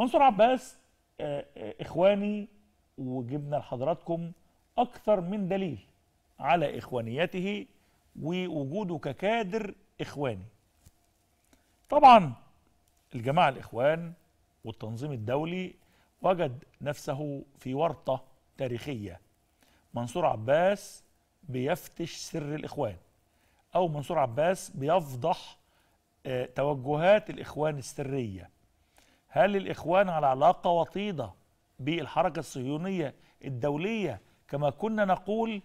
منصور عباس آه، آه، اخواني وجبنا لحضراتكم اكثر من دليل على اخوانيته ووجوده ككادر اخواني طبعا الجماعه الاخوان والتنظيم الدولي وجد نفسه في ورطه تاريخيه منصور عباس بيفتش سر الاخوان او منصور عباس بيفضح آه، توجهات الاخوان السريه هل الإخوان على علاقة وطيدة بالحركة الصهيونية الدولية كما كنا نقول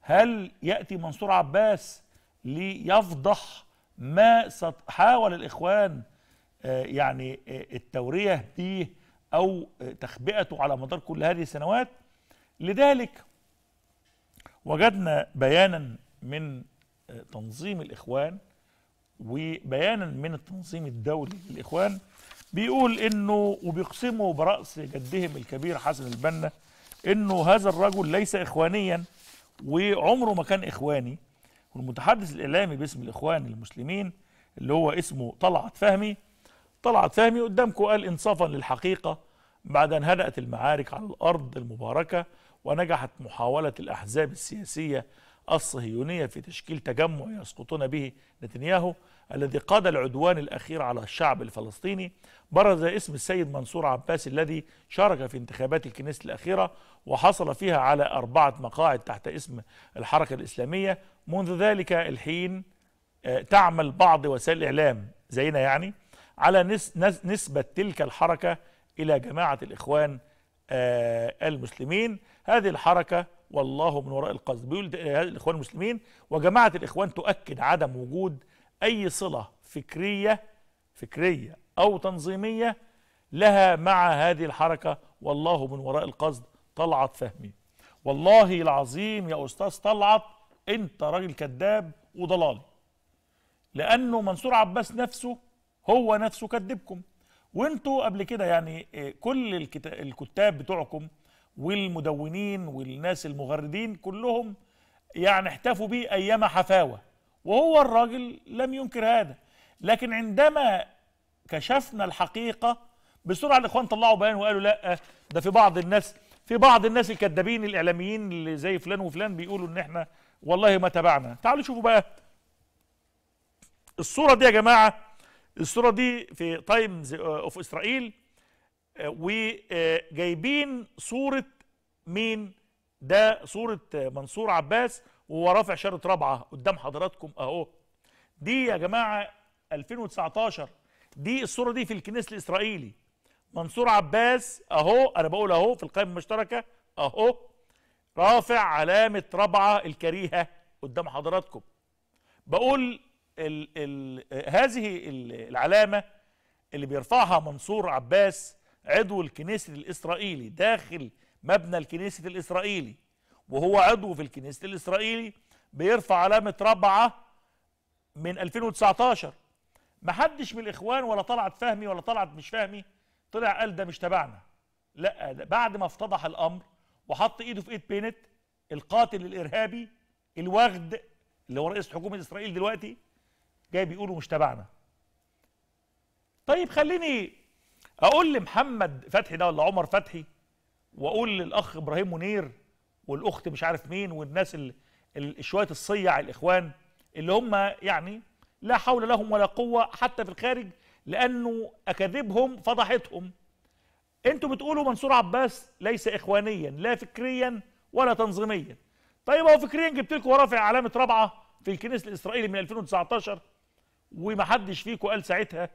هل يأتي منصور عباس ليفضح ما حاول الإخوان آه، يعني آه، التورية به أو تخبئته على مدار كل هذه السنوات لذلك وجدنا بيانا من آه، تنظيم الإخوان وبيانا من التنظيم الدولي للإخوان بيقول انه وبيقسموا براس جدهم الكبير حسن البنا انه هذا الرجل ليس اخوانيا وعمره ما كان اخواني والمتحدث الاعلامي باسم الاخوان المسلمين اللي هو اسمه طلعت فهمي طلعت فهمي قدامكم قال انصافا للحقيقه بعد ان هدأت المعارك على الارض المباركه ونجحت محاوله الاحزاب السياسيه الصهيونية في تشكيل تجمع يسقطون به نتنياهو الذي قاد العدوان الأخير على الشعب الفلسطيني برز اسم السيد منصور عباس الذي شارك في انتخابات الكنيسة الأخيرة وحصل فيها على أربعة مقاعد تحت اسم الحركة الإسلامية منذ ذلك الحين آه، تعمل بعض وسائل الإعلام زينا يعني على نسبة تلك الحركة إلى جماعة الإخوان آه، المسلمين هذه الحركة والله من وراء القصد بيقول إيه، الاخوان المسلمين وجماعه الاخوان تؤكد عدم وجود اي صله فكريه فكريه او تنظيميه لها مع هذه الحركه والله من وراء القصد طلعت فهمي والله العظيم يا استاذ طلعت انت راجل كذاب وضلالي لانه منصور عباس نفسه هو نفسه كذبكم وانتوا قبل كده يعني إيه، كل الكتاب بتوعكم والمدونين والناس المغردين كلهم يعني احتفوا به أيام حفاوة وهو الراجل لم ينكر هذا لكن عندما كشفنا الحقيقة بسرعة الإخوان طلعوا بيان وقالوا لا ده في بعض الناس في بعض الناس الكذابين الإعلاميين اللي زي فلان وفلان بيقولوا إن إحنا والله ما تابعنا تعالوا شوفوا بقى الصورة دي يا جماعة الصورة دي في تايمز اوف اسرائيل آه، وجايبين آه، صورة مين ده صورة منصور عباس وهو رافع شارة رابعة قدام حضراتكم اهو دي يا جماعة 2019 دي الصورة دي في الكنيس الإسرائيلي منصور عباس اهو انا بقول اهو في القائمة المشتركة اهو رافع علامة رابعة الكريهة قدام حضراتكم بقول ال ال هذه العلامة اللي بيرفعها منصور عباس عضو الكنيسة الإسرائيلي داخل مبنى الكنيسة الإسرائيلي وهو عضو في الكنيسة الإسرائيلي بيرفع علامة ربعة من 2019 محدش من الإخوان ولا طلعت فهمي ولا طلعت مش فهمي طلع قال ده مش تبعنا لا بعد ما افتضح الأمر وحط إيده في إيد بينت القاتل الإرهابي الوغد اللي هو رئيس حكومة إسرائيل دلوقتي جاي بيقولوا مش تبعنا طيب خليني اقول لمحمد فتحي ده ولا عمر فتحي واقول للاخ ابراهيم منير والاخت مش عارف مين والناس شويه الصيع الاخوان اللي هم يعني لا حول لهم ولا قوه حتى في الخارج لانه اكاذيبهم فضحتهم انتوا بتقولوا منصور عباس ليس اخوانيا لا فكريا ولا تنظيميا طيب هو فكريا جبت لكم ورافع علامه رابعه في الكنيسه الاسرائيلي من 2019 ومحدش فيكم قال ساعتها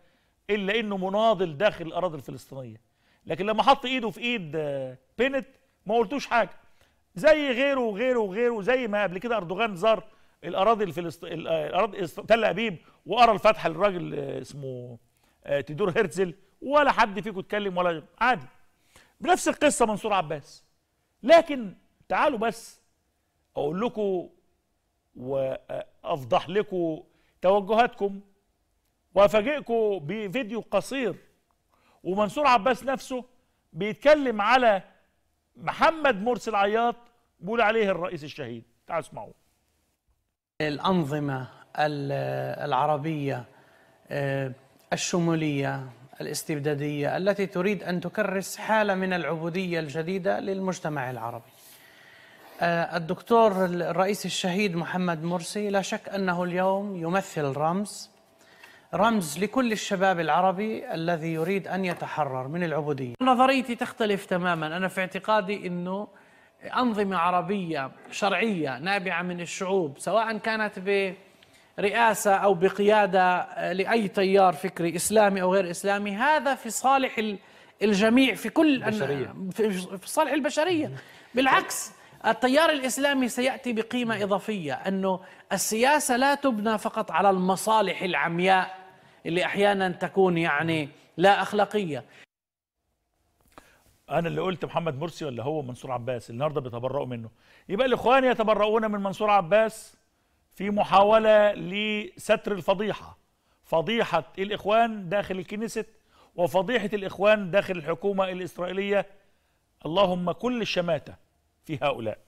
الا انه مناضل داخل الاراضي الفلسطينيه لكن لما حط ايده في ايد آه، بينت ما قلتوش حاجه زي غيره وغيره وغيره زي ما قبل كده اردوغان زار الاراضي الفلسطينيه آه، الاراضي تل ابيب وقرا الفتح للراجل آه، اسمه تيدور هرتزل ولا حد فيكم اتكلم ولا عادي بنفس القصه منصور عباس لكن تعالوا بس اقول لكم وافضح لكم توجهاتكم وافاجئكم بفيديو قصير ومنصور عباس نفسه بيتكلم على محمد مرسي العياط بيقول عليه الرئيس الشهيد تعالوا اسمعوا الانظمه العربيه آه، الشموليه الاستبداديه التي تريد ان تكرس حاله من العبوديه الجديده للمجتمع العربي آه، الدكتور الرئيس الشهيد محمد مرسي لا شك انه اليوم يمثل رمز رمز لكل الشباب العربي الذي يريد أن يتحرر من العبودية نظريتي تختلف تماما أنا في اعتقادي أنه أنظمة عربية شرعية نابعة من الشعوب سواء كانت برئاسة أو بقيادة لأي تيار فكري إسلامي أو غير إسلامي هذا في صالح الجميع في كل البشرية. في صالح البشرية بالعكس التيار الإسلامي سيأتي بقيمة إضافية أنه السياسة لا تبنى فقط على المصالح العمياء اللي احيانا تكون يعني لا اخلاقيه انا اللي قلت محمد مرسي ولا هو منصور عباس النهارده بيتبرؤوا منه يبقى الاخوان يتبرؤون من منصور عباس في محاوله لستر الفضيحه فضيحه الاخوان داخل الكنيسة وفضيحه الاخوان داخل الحكومه الاسرائيليه اللهم كل الشماته في هؤلاء